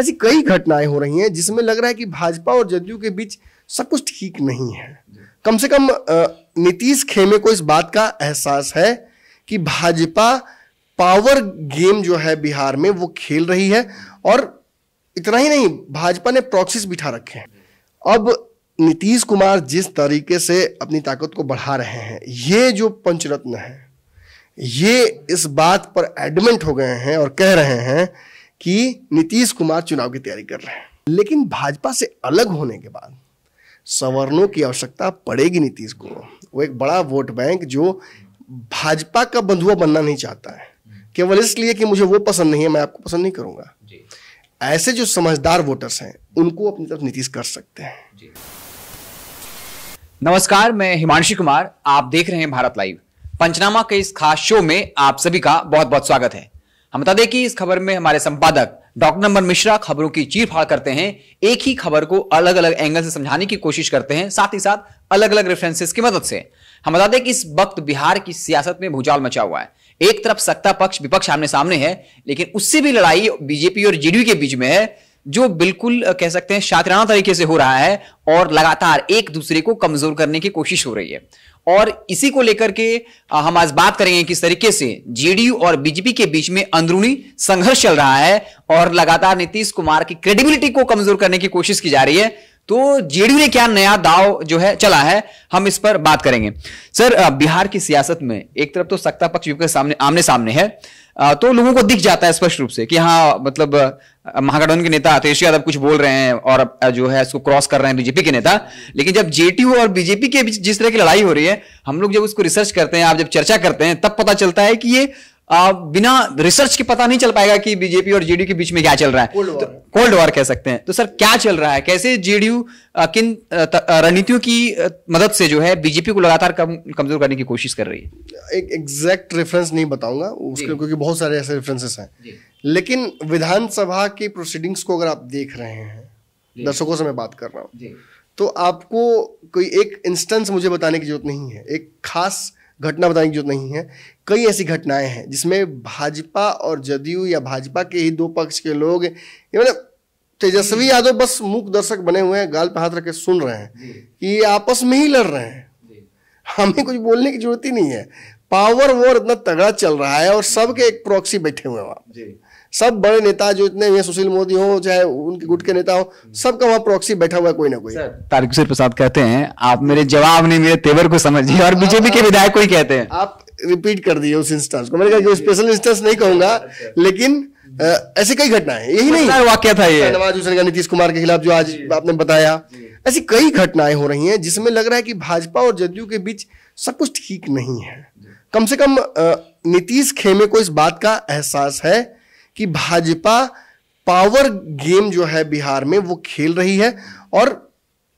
ऐसी कई घटनाएं हो रही हैं जिसमें लग रहा है कि भाजपा और जदयू के बीच सब कुछ ठीक नहीं है कम से कम नीतीश खेमे को इस बात का एहसास है कि भाजपा पावर गेम जो है बिहार में वो खेल रही है और इतना ही नहीं भाजपा ने प्रॉक्सिस बिठा रखे हैं अब नीतीश कुमार जिस तरीके से अपनी ताकत को बढ़ा रहे हैं ये जो पंचरत्न है ये इस बात पर एडमेंट हो गए हैं और कह रहे हैं कि नीतीश कुमार चुनाव की तैयारी कर रहे हैं लेकिन भाजपा से अलग होने के बाद सवर्णों की आवश्यकता पड़ेगी नीतीश को वो एक बड़ा वोट बैंक जो भाजपा का बंधुआ बनना नहीं चाहता है केवल इसलिए कि मुझे वो पसंद नहीं है मैं आपको पसंद नहीं करूंगा ऐसे जो समझदार वोटर्स हैं उनको अपनी तरफ नीतीश कर सकते हैं नमस्कार मैं हिमांशु कुमार आप देख रहे हैं भारत लाइव पंचनामा के इस खास शो में आप सभी का बहुत बहुत स्वागत है हम बता दें कि इस खबर में हमारे संपादक डॉक्टर नंबर मिश्रा खबरों की चीर फाड़ करते हैं एक ही खबर को अलग अलग एंगल से समझाने की कोशिश करते हैं साथ ही साथ अलग अलग रेफरेंसेस की मदद से हम बता दें कि इस वक्त बिहार की सियासत में भूचाल मचा हुआ है एक तरफ सत्ता पक्ष विपक्ष आमने सामने है लेकिन उससे भी लड़ाई बीजेपी और जेडीयू के बीच में है जो बिल्कुल कह सकते हैं शातिराना तरीके से हो रहा है और लगातार एक दूसरे को कमजोर करने की कोशिश हो रही है और इसी को लेकर के हम आज बात करेंगे किस तरीके से जेडीयू और बीजेपी के बीच में अंदरूनी संघर्ष चल रहा है और लगातार नीतीश कुमार की क्रेडिबिलिटी को कमजोर करने की कोशिश की जा रही है तो जेडीयू ने क्या नया दाव जो है चला है हम इस पर बात करेंगे सर बिहार की सियासत में एक तरफ तो सत्ता पक्ष सामने आमने सामने है तो लोगों को दिख जाता है स्पष्ट रूप से कि हाँ मतलब महागठबंधन के नेता अखिलेश यादव कुछ बोल रहे हैं और जो है इसको क्रॉस कर रहे हैं बीजेपी के नेता लेकिन जब जेटीयू और बीजेपी के बीच जिस तरह की लड़ाई हो रही है हम लोग जब उसको रिसर्च करते हैं आप जब चर्चा करते हैं तब पता चलता है कि ये बिना रिसर्च के पता नहीं चल पाएगा कि बीजेपी और जेडीयू के बीच में क्या चल रहा है कोल्ड वॉर तो, कह सकते हैं तो सर क्या चल रहा है कैसे जेडीयू किन रणनीतियों की मदद से जो है बीजेपी को लगातार कम कमजोर करने की कोशिश कर रही है एक एग्जैक्ट रेफरेंस नहीं बताऊंगा उसके क्योंकि बहुत सारे ऐसे रेफरेंसेस हैं लेकिन विधानसभा की प्रोसीडिंग्स को अगर आप देख रहे हैं दर्शकों से मैं बात कर रहा हूँ तो आपको कोई एक इंस्टेंस मुझे बताने की जरूरत नहीं है एक खास घटना बताने की जरूरत नहीं है कई ऐसी घटनाएं हैं जिसमें भाजपा और जदयू या भाजपा के ही दो पक्ष के लोग मतलब तेजस्वी यादव बस मूक दर्शक बने हुए हैं गाल पे हाथ रख के सुन रहे हैं कि ये आपस में ही लड़ रहे हैं हमें कुछ बोलने की जरूरत ही नहीं है पावर वॉर इतना तगड़ा चल रहा है और सबके एक प्रॉक्सी बैठे हुए हैं वहाँ सब बड़े नेता जो इतने हुए सुशील मोदी हो चाहे उनके गुट के नेता हो सबका वहाँ प्रॉक्सी बैठा हुआ है कोई ना कोई तारकिशोर प्रसाद कहते हैं आप मेरे जवाब नहीं मेरे तेवर को समझिए और बीजेपी के विधायक को ही कहते हैं आप रिपीट कर दिए उस इंस्टेंस को मैंने कहा स्पेशल इंस्टेंस नहीं कहूंगा लेकिन ऐसी कई घटनाएं यही नहीं वाक्य था ये नवाज हुसैन का नीतीश कुमार के खिलाफ जो आज आपने बताया ऐसी कई घटनाएं हो रही हैं जिसमें लग रहा है कि भाजपा और जदयू के बीच सब कुछ ठीक नहीं है कम से कम नीतीश खेमे को इस बात का एहसास है कि भाजपा पावर गेम जो है बिहार में वो खेल रही है और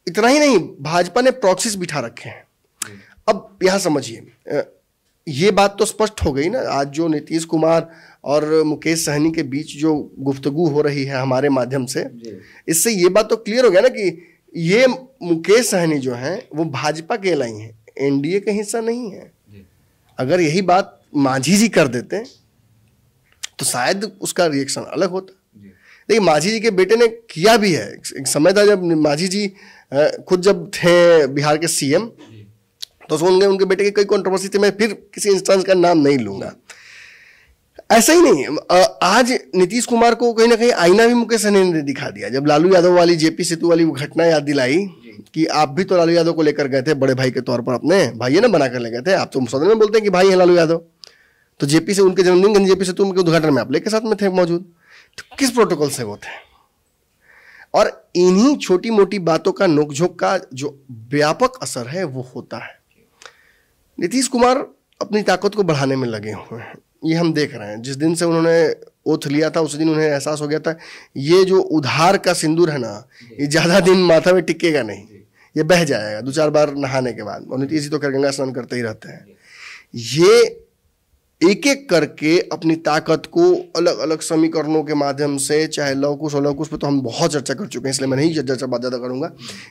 इतना ही नहीं भाजपा ने प्रॉक्सिस बिठा रखे हैं अब यहां समझिए ये बात तो स्पष्ट हो गई ना आज जो नीतीश कुमार और मुकेश सहनी के बीच जो गुफ्तगु हो रही है हमारे माध्यम से इससे ये बात तो क्लियर हो गया ना कि ये मुकेश सहनी जो हैं वो भाजपा के लाई हैं एनडीए का हिस्सा नहीं है अगर यही बात मांझी जी कर देते तो शायद उसका रिएक्शन अलग होता देखिए माझी जी के बेटे ने किया भी है एक समय था जब माझी जी खुद जब थे बिहार के सीएम तो उनके उनके बेटे की कई कॉन्ट्रोवर्सी थी मैं फिर किसी इंस्टांस का नाम नहीं लूंगा ऐसा ही नहीं आज नीतीश कुमार को कहीं ना कहीं आईना भी मुकेश सहनी ने दिखा दिया जब लालू यादव वाली जेपी सेतु वाली वो घटना याद दिलाई कि आप भी तो लालू यादव को लेकर गए थे बड़े भाई के तौर पर अपने भाई ना बनाकर ले गए थे आप तो सदन में बोलते हैं कि भाई है लालू यादव तो जेपी से उनके जन्मदिन जेपी से तुम उनके उद्घाटन में आप लेके साथ में थे मौजूद तो किस प्रोटोकॉल से वो थे और इन्हीं छोटी मोटी बातों का नोकझोंक का जो व्यापक असर है वो होता है नीतीश कुमार अपनी ताकत को बढ़ाने में लगे हुए हैं ये हम देख रहे हैं जिस दिन से उन्होंने ओथ लिया था उस दिन उन्हें एहसास हो गया था ये जो उधार का सिंदूर है ना ये ज़्यादा दिन माथा में टिकेगा नहीं ये बह जाएगा दो चार बार नहाने के बाद और नीतीश जी तो खैर गंगा स्नान करते ही रहते हैं ये एक एक करके अपनी ताकत को अलग अलग समीकरणों के माध्यम से चाहे लवकुश और लवकुश पर तो हम बहुत चर्चा कर चुके हैं इसलिए मैं नहीं चर्चा बात ज़्यादा करूंगा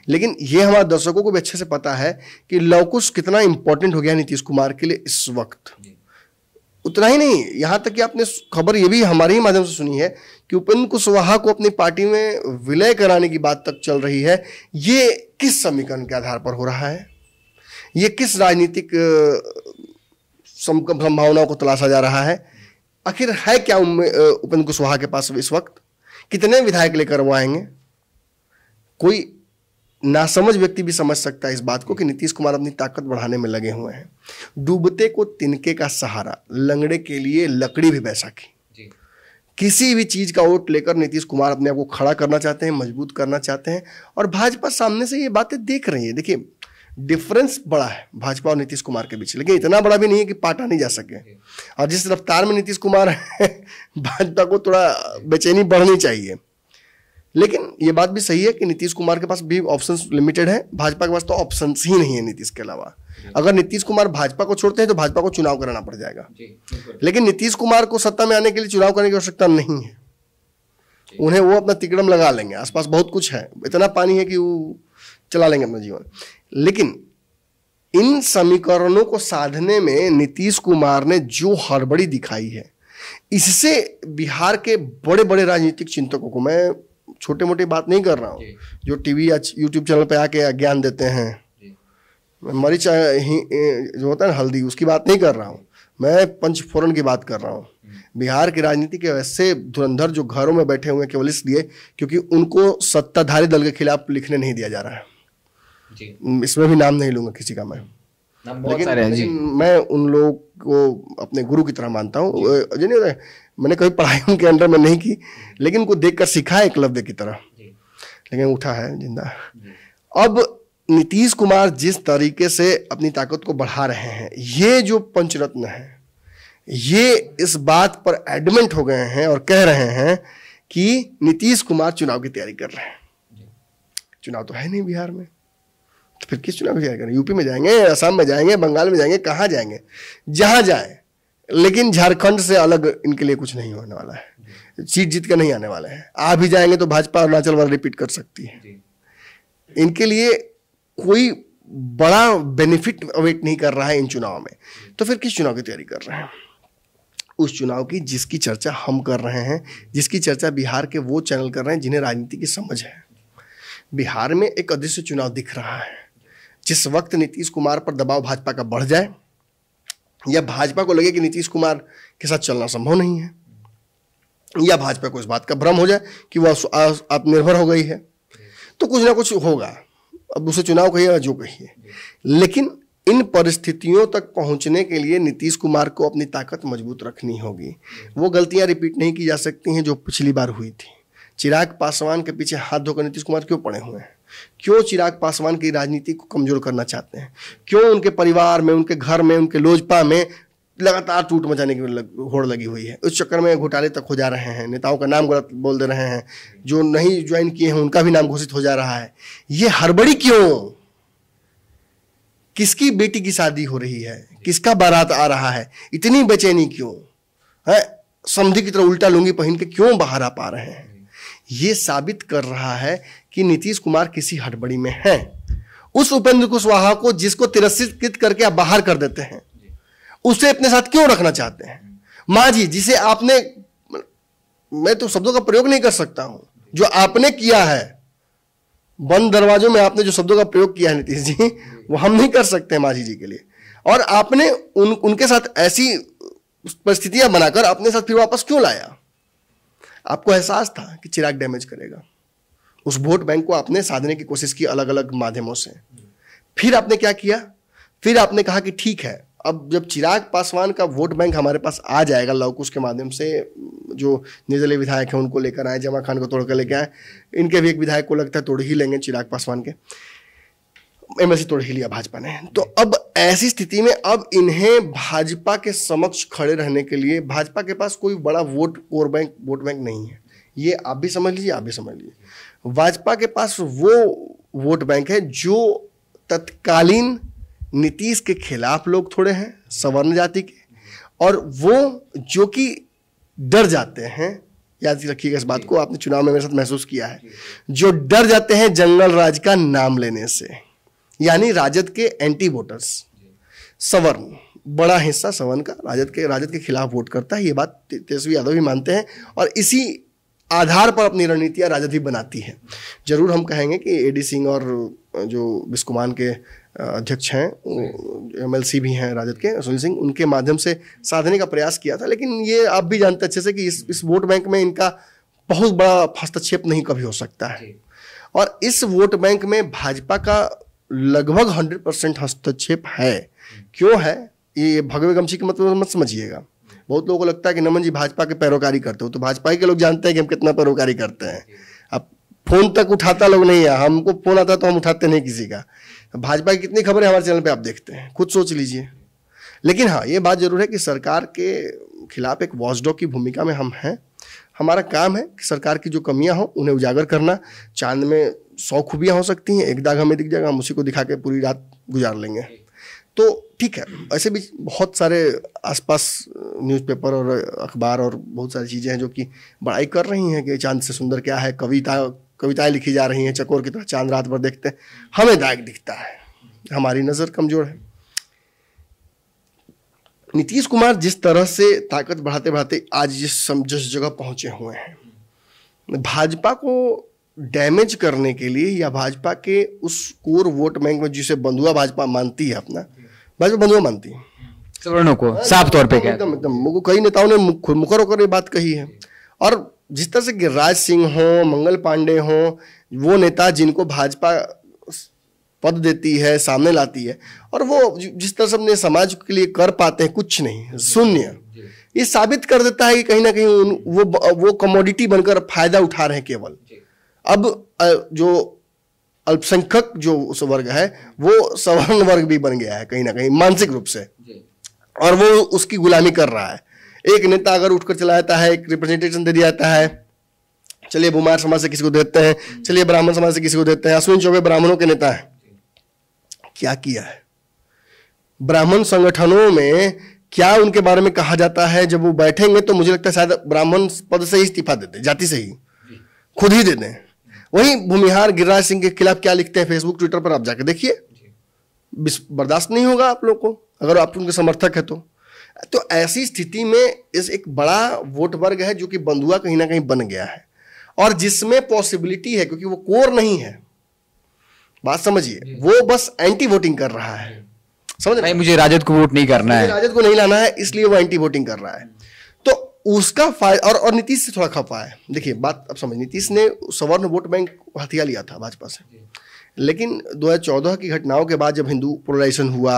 लेकिन ये हमारे दर्शकों को भी अच्छे से पता है कि लवकुश कितना इंपॉर्टेंट हो गया नीतीश कुमार के लिए इस वक्त उतना ही नहीं यहाँ तक कि आपने खबर ये भी हमारे ही माध्यम से सुनी है कि उपेंद्र कुशवाहा को अपनी पार्टी में विलय कराने की बात तक चल रही है ये किस समीकरण के आधार पर हो रहा है ये किस राजनीतिक संभावनाओं को तलाशा जा रहा है आखिर है क्या उपेंद्र कुशवाहा के पास इस वक्त कितने विधायक लेकर वो आएंगे कोई नासमझ व्यक्ति भी समझ सकता है इस बात को कि नीतीश कुमार अपनी ताकत बढ़ाने में लगे हुए हैं डूबते को तिनके का सहारा लंगड़े के लिए लकड़ी भी बैसा की किसी भी चीज का वोट लेकर नीतीश कुमार अपने आप को खड़ा करना चाहते हैं मजबूत करना चाहते हैं और भाजपा सामने से ये बातें देख रही है देखिए डिफरेंस बड़ा है भाजपा और नीतीश कुमार के बीच लेकिन इतना बड़ा भी नहीं है कि पाटा नहीं जा सके और जिस रफ्तार में नीतीश कुमार है भाजपा को थोड़ा बेचैनी बढ़नी चाहिए लेकिन ये बात भी सही है कि नीतीश कुमार के पास भी ऑप्शन लिमिटेड है भाजपा के पास तो ऑप्शन ही नहीं है नीतीश के अलावा अगर नीतीश कुमार भाजपा को छोड़ते हैं तो भाजपा को चुनाव कराना पड़ जाएगा लेकिन नीतीश कुमार को सत्ता में आने के लिए चुनाव करने की आवश्यकता नहीं है उन्हें वो अपना तिकड़म लगा लेंगे आसपास बहुत कुछ है इतना पानी है कि वो चला लेंगे अपना जीवन लेकिन इन समीकरणों को साधने में नीतीश कुमार ने जो हड़बड़ी दिखाई है इससे बिहार के बड़े बड़े राजनीतिक चिंतकों को मैं छोटे मोटे बात नहीं कर रहा हूँ जो टीवी या यूट्यूब चैनल पर आके ज्ञान देते हैं मरीच जो होता है ना हल्दी उसकी बात नहीं कर रहा हूँ मैं पंचफोरन की बात कर रहा हूँ हम्म। बिहार की राजनीति के वैसे धुरंधर जो घरों में बैठे हुए हैं केवल इसलिए क्योंकि उनको सत्ताधारी दल के खिलाफ लिखने नहीं दिया जा रहा है इसमें भी नाम नहीं लूंगा किसी का मैं लेकिन, मैं उन लोगों को अपने गुरु की तरह मानता हूँ जी नहीं मैंने कभी पढ़ाई उनके अंडर में नहीं की लेकिन उनको देख कर सीखा है एकलव्य की तरह लेकिन उठा है जिंदा अब नीतीश कुमार जिस तरीके से अपनी ताकत को बढ़ा रहे हैं ये जो पंचरत्न है ये इस बात पर एडमेंट हो गए हैं और कह रहे हैं कि नीतीश कुमार चुनाव की तैयारी कर रहे हैं चुनाव तो है नहीं बिहार में तो फिर किस चुनाव की तैयारी करें यूपी में जाएंगे असम में जाएंगे बंगाल में जाएंगे कहाँ जाएंगे जहाँ जाए लेकिन झारखंड से अलग इनके लिए कुछ नहीं होने वाला है सीट जीत के नहीं आने वाले हैं आ भी जाएंगे तो भाजपा अरुणाचल वाला रिपीट कर सकती है इनके लिए कोई बड़ा बेनिफिट अवेट नहीं कर रहा है इन चुनाव में तो फिर किस चुनाव की तैयारी कर रहे हैं उस चुनाव की जिसकी चर्चा हम कर रहे हैं जिसकी चर्चा बिहार के वो चैनल कर रहे हैं जिन्हें राजनीति की समझ है बिहार में एक अदृश्य चुनाव दिख रहा है जिस वक्त नीतीश कुमार पर दबाव भाजपा का बढ़ जाए या भाजपा को लगे कि नीतीश कुमार के साथ चलना संभव नहीं है या भाजपा को इस बात का भ्रम हो जाए कि वह आत्मनिर्भर हो गई है तो कुछ ना कुछ होगा अब उसे चुनाव कहिए या जो कहिए लेकिन इन परिस्थितियों तक पहुंचने के लिए नीतीश कुमार को अपनी ताकत मजबूत रखनी होगी वो गलतियां रिपीट नहीं की जा सकती हैं जो पिछली बार हुई थी चिराग पासवान के पीछे हाथ धोकर नीतीश कुमार क्यों पड़े हुए हैं क्यों चिराग पासवान की राजनीति को कमजोर करना चाहते हैं क्यों उनके परिवार में उनके घर में उनके लोजपा में लगातार टूट मचाने की लग, होड़ लगी हुई है उस चक्कर में घोटाले तक हो जा रहे हैं नेताओं का नाम गलत बोल दे रहे हैं जो नहीं ज्वाइन किए हैं उनका भी नाम घोषित हो जा रहा है ये हड़बड़ी क्यों किसकी बेटी की शादी हो रही है किसका बारात आ रहा है इतनी बेचैनी क्यों है समझी की तरह उल्टा लूंगी पहन के क्यों बाहर आ पा रहे हैं ये साबित कर रहा है कि नीतीश कुमार किसी हड़बड़ी में है उस उपेंद्र कुशवाहा को जिसको तिरस्कृत करके आप बाहर कर देते हैं उसे अपने साथ क्यों रखना चाहते हैं मां जी जिसे आपने मैं तो शब्दों का प्रयोग नहीं कर सकता हूं जो आपने किया है बंद दरवाजों में आपने जो शब्दों का प्रयोग किया है नीतीश जी वो हम नहीं कर सकते हैं माझी जी के लिए और आपने उन उनके साथ ऐसी परिस्थितियां बनाकर अपने साथ फिर वापस क्यों लाया आपको एहसास था कि चिराग डैमेज करेगा उस वोट बैंक को आपने साधने की कोशिश की अलग अलग माध्यमों से फिर आपने क्या किया फिर आपने कहा कि ठीक है अब जब चिराग पासवान का वोट बैंक हमारे पास आ जाएगा लवकुश के माध्यम से जो निर्दलीय विधायक हैं उनको लेकर आए जमा खान को तोड़कर लेकर आए इनके भी एक विधायक को लगता है तोड़ ही लेंगे चिराग पासवान के एमएससी तोड़ के लिया भाजपा ने तो अब ऐसी स्थिति में अब इन्हें भाजपा के समक्ष खड़े रहने के लिए भाजपा के पास कोई बड़ा vote core bank vote bank नहीं है ये आप भी समझ लीजिए आप भी समझ लीजिए भाजपा के पास वो वोट बैंक है जो तत्कालीन नीतीश के खिलाफ लोग थोड़े हैं सवर्ण जाति के और वो जो कि डर जाते हैं याद रखिएगा इस बात को आपने चुनाव में मेरे साथ महसूस किया है जो डर जाते हैं जंगल राज का नाम लेने से यानी राजद के एंटी वोटर्स सवर्ण बड़ा हिस्सा सवर्ण का राजद के राजद के खिलाफ वोट करता है ये बात तेजस्वी यादव भी मानते हैं और इसी आधार पर अपनी रणनीतियाँ राजद भी बनाती है जरूर हम कहेंगे कि डी सिंह और जो बिस्कुमान के अध्यक्ष हैं एम एल भी हैं राजद के सुनील सिंह उनके माध्यम से साधने का प्रयास किया था लेकिन ये आप भी जानते अच्छे से कि इस इस वोट बैंक में इनका बहुत बड़ा हस्तक्षेप नहीं कभी हो सकता है और इस वोट बैंक में भाजपा का लगभग हंड्रेड परसेंट हस्तक्षेप है क्यों है ये भगवे गमछी के मतलब मत समझिएगा बहुत लोगों को लगता है कि नमन जी भाजपा के पैरोकारी करते हो तो भाजपा के लोग जानते हैं कि हम कितना पैरोकारी करते हैं अब फोन तक उठाता लोग नहीं है हमको फोन आता तो हम उठाते नहीं किसी का भाजपा की कितनी खबरें हमारे चैनल पर आप देखते हैं खुद सोच लीजिए लेकिन हाँ ये बात जरूर है कि सरकार के खिलाफ एक वॉचडॉग की भूमिका में हम हैं हमारा काम है कि सरकार की जो कमियां हो उन्हें उजागर करना चांद में सौ खूबियाँ हो सकती हैं एक दाग हमें दिख जाएगा हम उसी को दिखा के पूरी रात गुजार लेंगे तो ठीक है ऐसे भी बहुत सारे आसपास न्यूज़पेपर और अखबार और बहुत सारी चीज़ें हैं जो कि बड़ाई कर रही हैं कि चांद से सुंदर क्या है कविता कविताएं लिखी जा रही हैं चकोर की तरह चांद रात भर देखते हैं हमें दाग दिखता है हमारी नज़र कमज़ोर है नीतीश कुमार जिस तरह से ताकत बढ़ाते बढ़ाते आज जिस जिस जगह पहुंचे हुए हैं भाजपा को डैमेज करने के लिए या भाजपा के उस कोर वोट बैंक में जिसे बंधुआ भाजपा मानती है अपना भाजपा बंधुआ मानती है सवर्णों को साफ तौर पे एकदम एकदम कई नेताओं ने मुखर होकर ये बात कही है और जिस तरह से गिरिराज सिंह हो मंगल पांडे हो वो नेता जिनको भाजपा पद देती है सामने लाती है और वो जिस तरह से अपने समाज के लिए कर पाते हैं कुछ नहीं शून्य ये साबित कर देता है कि कहीं ना कहीं वो वो कमोडिटी बनकर फायदा उठा रहे हैं केवल अब जो अल्पसंख्यक जो उस वर्ग है वो सवर्ण वर्ग भी बन गया है कहीं ना कहीं मानसिक रूप से और वो उसकी गुलामी कर रहा है एक नेता अगर उठकर चला जाता है एक रिप्रेजेंटेशन दे दिया जाता है चलिए बुमार समाज से किसी को देते हैं चलिए ब्राह्मण समाज से किसी को देते हैं अश्विन चौबे ब्राह्मणों के नेता है क्या किया है ब्राह्मण संगठनों में क्या उनके बारे में कहा जाता है जब वो बैठेंगे तो मुझे लगता है शायद ब्राह्मण पद से ही इस्तीफा देते जाति से ही खुद ही दे दें वहीं भूमिहार गिरिराज सिंह के खिलाफ क्या लिखते हैं फेसबुक ट्विटर पर आप जाके देखिए बर्दाश्त नहीं होगा आप लोग को अगर आप उनके समर्थक है तो तो ऐसी स्थिति में इस एक बड़ा वोट वर्ग है जो कि बंधुआ कहीं ना कहीं बन गया है और जिसमें पॉसिबिलिटी है क्योंकि वो कोर नहीं है बात समझिए वो बस एंटी वोटिंग कर रहा है समझ नहीं मुझे राजद को वोट नहीं करना है राजद को नहीं लाना है इसलिए वो एंटी वोटिंग कर रहा है उसका फायदा और, और नीतीश से थोड़ा खपा है देखिए बात अब समझ नीतीश ने सवर्ण वोट बैंक हथिया लिया था भाजपा से लेकिन 2014 की घटनाओं के बाद जब हिंदू पोलराइजेशन हुआ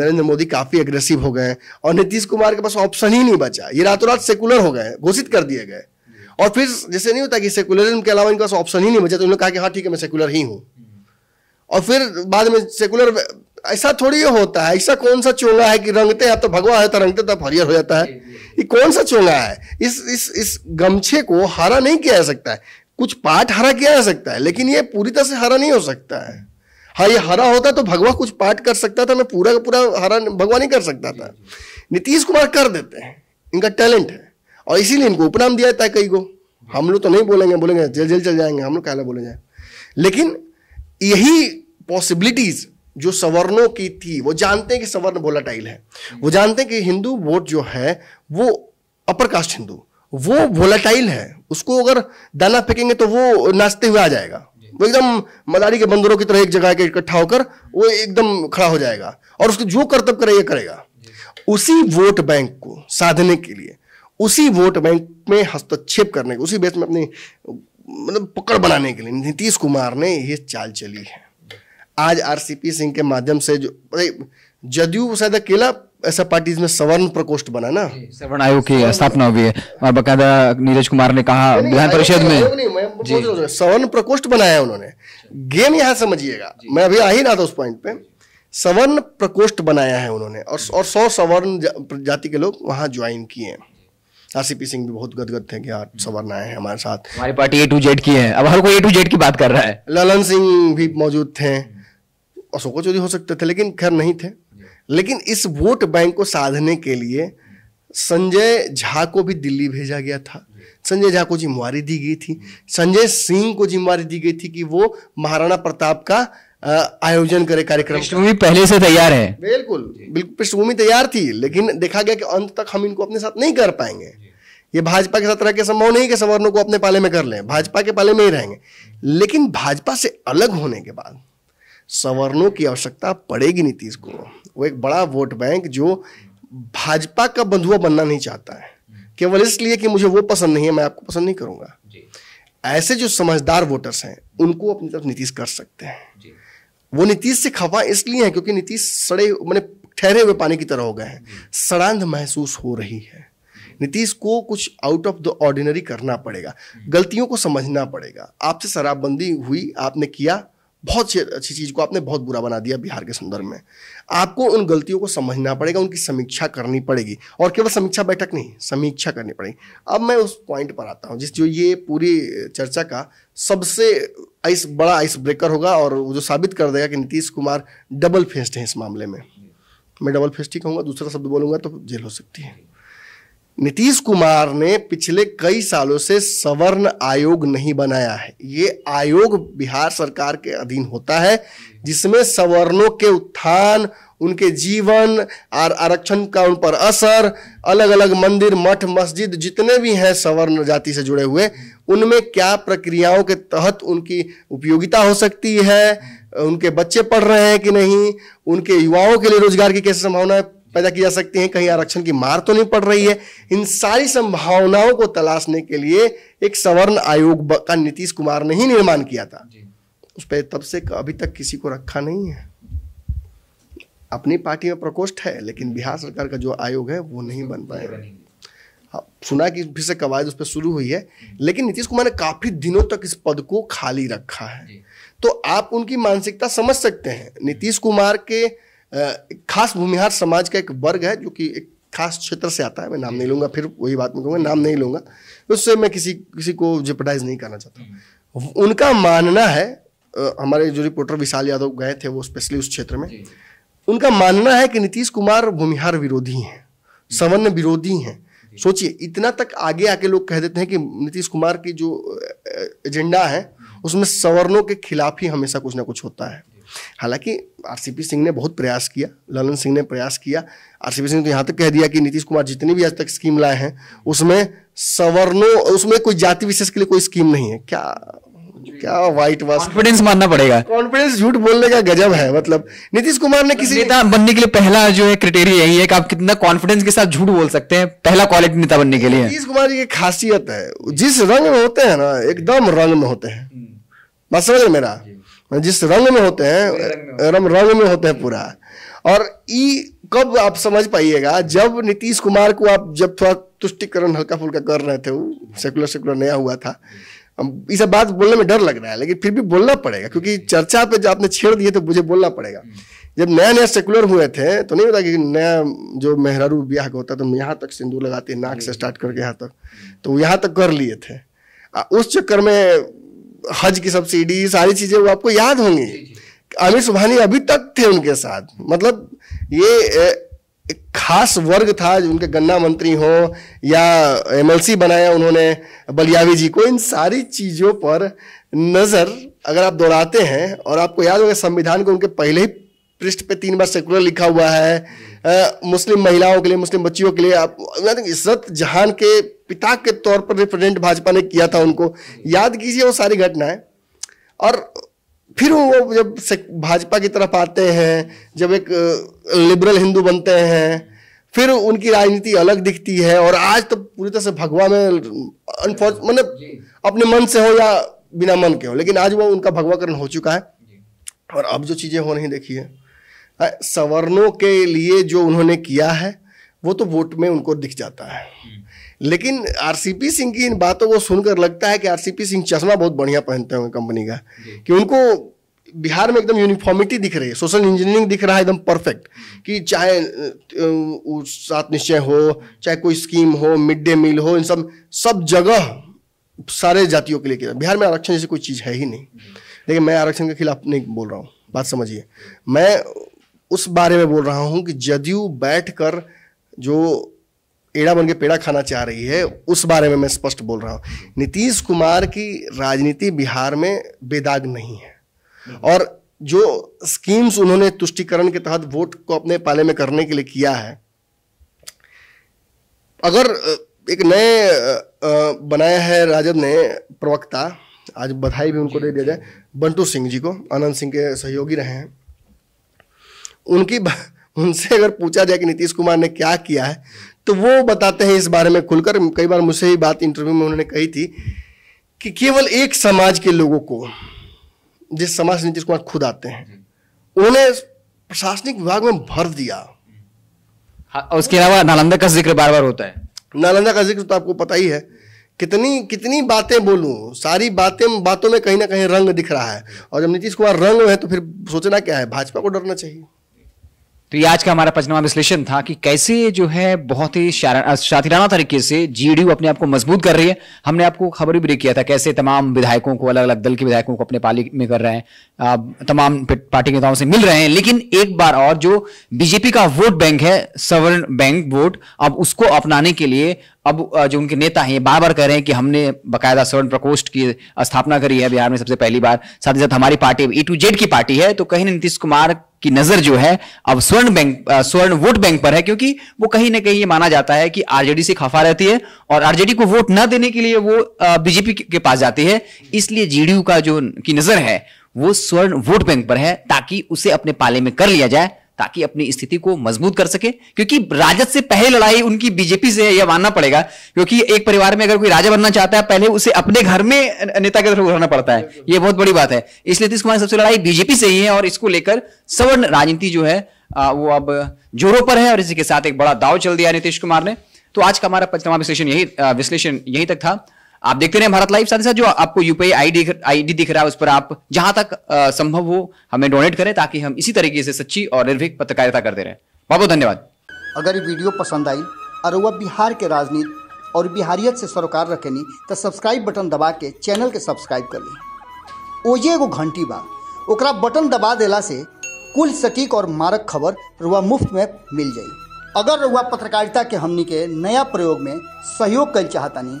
नरेंद्र मोदी काफ़ी अग्रेसिव हो गए और नीतीश कुमार के पास ऑप्शन ही नहीं बचा ये रातों रात सेकुलर हो गए घोषित कर दिए गए और फिर जैसे नहीं होता कि सेकुलरिज्म के अलावा इनके पास ऑप्शन ही नहीं बचा तो उन्होंने कहा कि हाँ ठीक है मैं सेकुलर ही हूँ हम्म। और फिर बाद में सेकुलर ऐसा थोड़ी ये होता है ऐसा कौन सा चोंगा है कि रंगते हैं तो भगवा है तो रंगते तो हरियर हो जाता है ये कौन सा चोंगा है इस इस इस गमछे को हरा नहीं किया जा सकता है कुछ पार्ट हरा किया जा सकता है लेकिन ये पूरी तरह से हरा नहीं हो सकता है हाँ ये हरा होता तो भगवा कुछ पार्ट कर सकता था मैं पूरा का पूरा हरा भगवा नहीं कर सकता था नीतीश कुमार कर देते हैं इनका टैलेंट है और इसीलिए इनको उपनाम दिया जाता है कई को हम लोग तो नहीं बोलेंगे बोलेंगे जेल जेल चल जाएंगे हम लोग कहला बोले जाए लेकिन यही पॉसिबिलिटीज़ जो सवर्णों की थी वो जानते हैं कि सवर्ण वोलाटाइल है वो जानते हैं कि हिंदू वोट जो है वो अपर कास्ट हिंदू वो वोलाटाइल है उसको अगर दाना फेंकेंगे तो वो नाचते हुए आ जाएगा वो एकदम मदारी के बंदरों की तरह एक जगह के इकट्ठा होकर वो एकदम खड़ा हो जाएगा और उसके जो कर्तव्य करे ये करेगा उसी वोट बैंक को साधने के लिए उसी वोट बैंक में हस्तक्षेप करने के उसी बेस में अपनी मतलब पकड़ बनाने के लिए नीतीश कुमार ने यह चाल चली है आज आरसीपी सिंह के माध्यम से जो जदयू शायद अकेला ऐसा पार्टीज में सवर्ण प्रकोष्ठ बना ना सवर्ण आयोग की स्थापना हुई है और बकायदा नीरज कुमार ने कहा विधान परिषद में सवर्ण प्रकोष्ठ बनाया उन्होंने गेम यहाँ समझिएगा मैं अभी आ ही रहा था उस पॉइंट पे सवर्ण प्रकोष्ठ बनाया है उन्होंने और और सौ सवर्ण जा, जाति के लोग वहाँ ज्वाइन किए हैं आरसीपी सिंह भी बहुत गदगद थे कि यार सवर्ण आए हैं हमारे साथ हमारी पार्टी ए टू जेड की है अब हर कोई ए टू जेड की बात कर रहा है ललन सिंह भी मौजूद थे अशोक चौधरी हो सकते थे लेकिन खैर नहीं थे लेकिन इस वोट बैंक को साधने के लिए संजय झा को भी दिल्ली भेजा गया था संजय झा को जिम्मेवारी दी गई थी संजय सिंह को जिम्मेवारी दी गई थी कि वो महाराणा प्रताप का आयोजन करे कार्यक्रम पृष्ठभूमि पहले से तैयार है बिल्कुल बिल्कुल पृष्ठभूमि तैयार थी लेकिन देखा गया कि अंत तक हम इनको अपने साथ नहीं कर पाएंगे ये भाजपा के साथ रह के संभव नहीं कि सवर्णों को अपने पाले में कर लें भाजपा के पाले में ही रहेंगे लेकिन भाजपा से अलग होने के बाद सवर्णों की आवश्यकता पड़ेगी नीतीश को वो एक बड़ा वोट बैंक जो भाजपा का बंधुआ बनना नहीं चाहता है केवल इसलिए कि मुझे वो पसंद नहीं है मैं आपको पसंद नहीं करूंगा ऐसे जो समझदार वोटर्स हैं उनको अपनी तरफ नीतीश कर सकते हैं वो नीतीश से खफा इसलिए है क्योंकि नीतीश सड़े मैंने ठहरे हुए पानी की तरह हो गए हैं सड़ांध महसूस हो रही है नीतीश को कुछ आउट ऑफ द ऑर्डिनरी करना पड़ेगा गलतियों को समझना पड़ेगा आपसे शराबबंदी हुई आपने किया बहुत अच्छी चीज़ को आपने बहुत बुरा बना दिया बिहार के संदर्भ में आपको उन गलतियों को समझना पड़ेगा उनकी समीक्षा करनी पड़ेगी और केवल समीक्षा बैठक नहीं समीक्षा करनी पड़ेगी अब मैं उस पॉइंट पर आता हूँ जिस जो ये पूरी चर्चा का सबसे आइस बड़ा आइस ब्रेकर होगा और वो जो साबित कर देगा कि नीतीश कुमार डबल फेस्ड हैं इस मामले में मैं डबल फेस्ड ही कहूँगा दूसरा शब्द बोलूँगा तो जेल हो सकती है नीतीश कुमार ने पिछले कई सालों से सवर्ण आयोग नहीं बनाया है ये आयोग बिहार सरकार के अधीन होता है जिसमें सवर्णों के उत्थान उनके जीवन और आरक्षण का उन पर असर अलग अलग मंदिर मठ मस्जिद जितने भी हैं सवर्ण जाति से जुड़े हुए उनमें क्या प्रक्रियाओं के तहत उनकी उपयोगिता हो सकती है उनके बच्चे पढ़ रहे हैं कि नहीं उनके युवाओं के लिए रोजगार की कैसे संभावना है पैदा की जा सकती हैं कहीं आरक्षण की मार तो नहीं पड़ रही है इन सारी संभावनाओं को तलाशने के लिए एक सवर्ण आयोग का नीतीश कुमार ने ही निर्माण किया था उस पर तब से अभी तक किसी को रखा नहीं है अपनी पार्टी में प्रकोष्ठ है लेकिन बिहार सरकार का जो आयोग है वो नहीं बन पाएगा हाँ, सुना कि फिर से कवायद उस पर शुरू हुई है लेकिन नीतीश कुमार ने काफी दिनों तक इस पद को खाली रखा है तो आप उनकी मानसिकता समझ सकते हैं नीतीश कुमार के खास भूमिहार समाज का एक वर्ग है जो कि एक खास क्षेत्र से आता है मैं नाम नहीं लूँगा फिर वही बात मैं कहूँगा नाम नहीं लूँगा उससे मैं किसी किसी को जिपटाइज नहीं करना चाहता उनका मानना है हमारे जो रिपोर्टर विशाल यादव गए थे वो स्पेशली उस क्षेत्र में उनका मानना है कि नीतीश कुमार भूमिहार विरोधी हैं सवर्ण विरोधी हैं सोचिए इतना तक आगे आके लोग कह देते हैं कि नीतीश कुमार की जो एजेंडा है उसमें सवर्णों के खिलाफ ही हमेशा कुछ ना कुछ होता है हालांकि आरसीपी सिंह ने बहुत प्रयास किया ललन सिंह ने प्रयास किया आरसीपी सिंह ने तो यहाँ तक कह दिया कि नीतीश कुमार जितनी भी आज तक स्कीम लाए हैं उसमें सवर्णों उसमें कोई जाति विशेष के लिए कोई स्कीम नहीं है क्या क्या व्हाइट वॉश कॉन्फिडेंस मानना पड़ेगा कॉन्फिडेंस झूठ बोलने का गजब है मतलब नीतीश कुमार ने किसी नेता बनने के लिए पहला जो है क्रिटेरिया यही है कि आप कितना कॉन्फिडेंस के साथ झूठ बोल सकते हैं पहला क्वालिटी नेता बनने के लिए नीतीश कुमार की खासियत है जिस रंग में होते हैं ना एकदम रंग में होते हैं बस समझ मेरा जिस रंग में होते हैं रंग, रंग में होते हैं पूरा और ई कब आप समझ पाइएगा जब नीतीश कुमार को आप जब थोड़ा तुष्टिकरण हल्का फुल्का कर रहे थे वो सेकुलर सेकुलर नया हुआ था इस बात बोलने में डर लग रहा है लेकिन फिर भी बोलना पड़ेगा क्योंकि हम्म। चर्चा पे जब आपने छेड़ दिए तो मुझे बोलना पड़ेगा हम्म। जब नया नया सेकुलर हुए थे तो नहीं होता कि नया जो मेहरारू ब्याह का होता है तो यहाँ तक सिंदूर लगाते नाक से हम्म। स्टार्ट करके यहाँ तक तो यहाँ तक कर लिए थे उस चक्कर में हज की सब्सिडी सारी चीज़ें वो आपको याद होंगी आमिर सुबहानी अभी तक थे उनके साथ मतलब ये एक खास वर्ग था जो उनके गन्ना मंत्री हो या एमएलसी बनाया उन्होंने बलियावी जी को इन सारी चीज़ों पर नज़र अगर आप दोहराते हैं और आपको याद होगा संविधान को उनके पहले ही पृष्ठ पे तीन बार सेकुलर लिखा हुआ है आ, मुस्लिम महिलाओं के लिए मुस्लिम बच्चियों के लिए इज्जत जहान के पिता के तौर पर रिप्रेजेंट भाजपा ने किया था उनको याद कीजिए वो सारी घटनाएं और फिर वो जब भाजपा की तरफ आते हैं जब एक लिबरल हिंदू बनते हैं फिर उनकी राजनीति अलग दिखती है और आज तो पूरी तरह से भगवा में अनफॉर्च मतलब अपने मन से हो या बिना मन के हो लेकिन आज वो उनका भगवाकरण हो चुका है और अब जो चीज़ें हो नहीं देखी है सवर्णों के लिए जो उन्होंने किया है वो तो वोट में उनको दिख जाता है लेकिन आरसीपी सिंह की इन बातों को सुनकर लगता है कि आरसीपी सिंह चश्मा बहुत बढ़िया पहनते होंगे कंपनी का कि उनको बिहार में एकदम यूनिफॉर्मिटी दिख रही है सोशल इंजीनियरिंग दिख रहा है एकदम परफेक्ट कि चाहे सात निश्चय हो चाहे कोई स्कीम हो मिड डे मील हो इन सब सब जगह सारे जातियों के लिए किया बिहार में आरक्षण जैसी कोई चीज़ है ही नहीं लेकिन मैं आरक्षण के खिलाफ नहीं बोल रहा हूँ बात समझिए मैं उस बारे में बोल रहा हूँ कि जदयू कर जो एड़ा बन के पेड़ा खाना चाह रही है उस बारे में मैं स्पष्ट बोल रहा हूँ नीतीश कुमार की राजनीति बिहार में बेदाग नहीं है और जो स्कीम्स उन्होंने तुष्टिकरण के तहत वोट को अपने पाले में करने के लिए किया है अगर एक नए बनाया है राजद ने प्रवक्ता आज बधाई भी उनको दे दिया जाए बंटू सिंह जी को आनंद सिंह के सहयोगी रहे हैं उनकी उनसे अगर पूछा जाए कि नीतीश कुमार ने क्या किया है तो वो बताते हैं इस बारे में खुलकर कई बार मुझसे ही बात इंटरव्यू में उन्होंने कही थी कि केवल एक समाज के लोगों को जिस समाज से नीतीश कुमार खुद आते हैं उन्हें प्रशासनिक विभाग में भर दिया हाँ, उसके अलावा नालंदा का जिक्र बार बार होता है नालंदा का जिक्र तो आपको पता ही है कितनी कितनी बातें बोलूं सारी बातें बातों में कहीं ना कहीं रंग दिख रहा है और जब नीतीश कुमार रंग है तो फिर सोचना क्या है भाजपा को डरना चाहिए तो ये आज का हमारा पंचनामा विश्लेषण था कि कैसे जो है बहुत ही शातिराना तरीके से जीडीयू अपने आप को मजबूत कर रही है हमने आपको खबर भी किया था कैसे तमाम विधायकों को अलग अलग दल के विधायकों को अपने पाली में कर रहे हैं तमाम पार्टी नेताओं से मिल रहे हैं लेकिन एक बार और जो बीजेपी का वोट बैंक है सवर्ण बैंक वोट अब उसको अपनाने के लिए अब जो उनके नेता हैं बार बार कह रहे हैं कि हमने बकायदा स्वर्ण प्रकोष्ठ की स्थापना करी है बिहार में सबसे पहली बार साथ ही साथ हमारी पार्टी ए टू जेड की पार्टी है तो कहीं नीतीश कुमार की नजर जो है अब स्वर्ण बैंक स्वर्ण वोट बैंक पर है क्योंकि वो कहीं ना कहीं ये माना जाता है कि आरजेडी से खफा रहती है और आरजेडी को वोट न देने के लिए वो बीजेपी के पास जाती है इसलिए जेडीयू का जो की नजर है वो स्वर्ण वोट बैंक पर है ताकि उसे अपने पाले में कर लिया जाए ताकि अपनी स्थिति को मजबूत कर सके क्योंकि राजद से पहले लड़ाई उनकी बीजेपी से है यह मानना पड़ेगा क्योंकि एक परिवार में अगर कोई राजा बनना चाहता है पहले उसे अपने घर में नेता के तरफ उठाना पड़ता है यह बहुत बड़ी बात है इसलिए नीतीश कुमार सबसे लड़ाई बीजेपी से ही है और इसको लेकर सवर्ण राजनीति जो है वो अब जोरों पर है और इसी के साथ एक बड़ा दाव चल दिया नीतीश कुमार ने तो आज का हमारा पंचनामा विश्लेषण यही विश्लेषण यही तक था आप देखते रहे भारत लाइव साथ ही साथ जो आपको यूपीआई आईडी आईडी दिख रहा है उस पर आप जहां तक संभव हो हमें डोनेट करें ताकि हम इसी तरीके से सच्ची और निर्भीक पत्रकारिता करते रहें बहुत बहुत धन्यवाद अगर ये वीडियो पसंद आई और वह बिहार के राजनीति और बिहारियत से सरोकार रखेनी तो सब्सक्राइब बटन दबा के चैनल के सब्सक्राइब कर ली ओजे एगो घंटी बा ओकरा बटन दबा देला से कुल सटीक और मारक खबर रुआ मुफ्त में मिल जाए अगर रुआ पत्रकारिता के हमनी के नया प्रयोग में सहयोग कर चाहतनी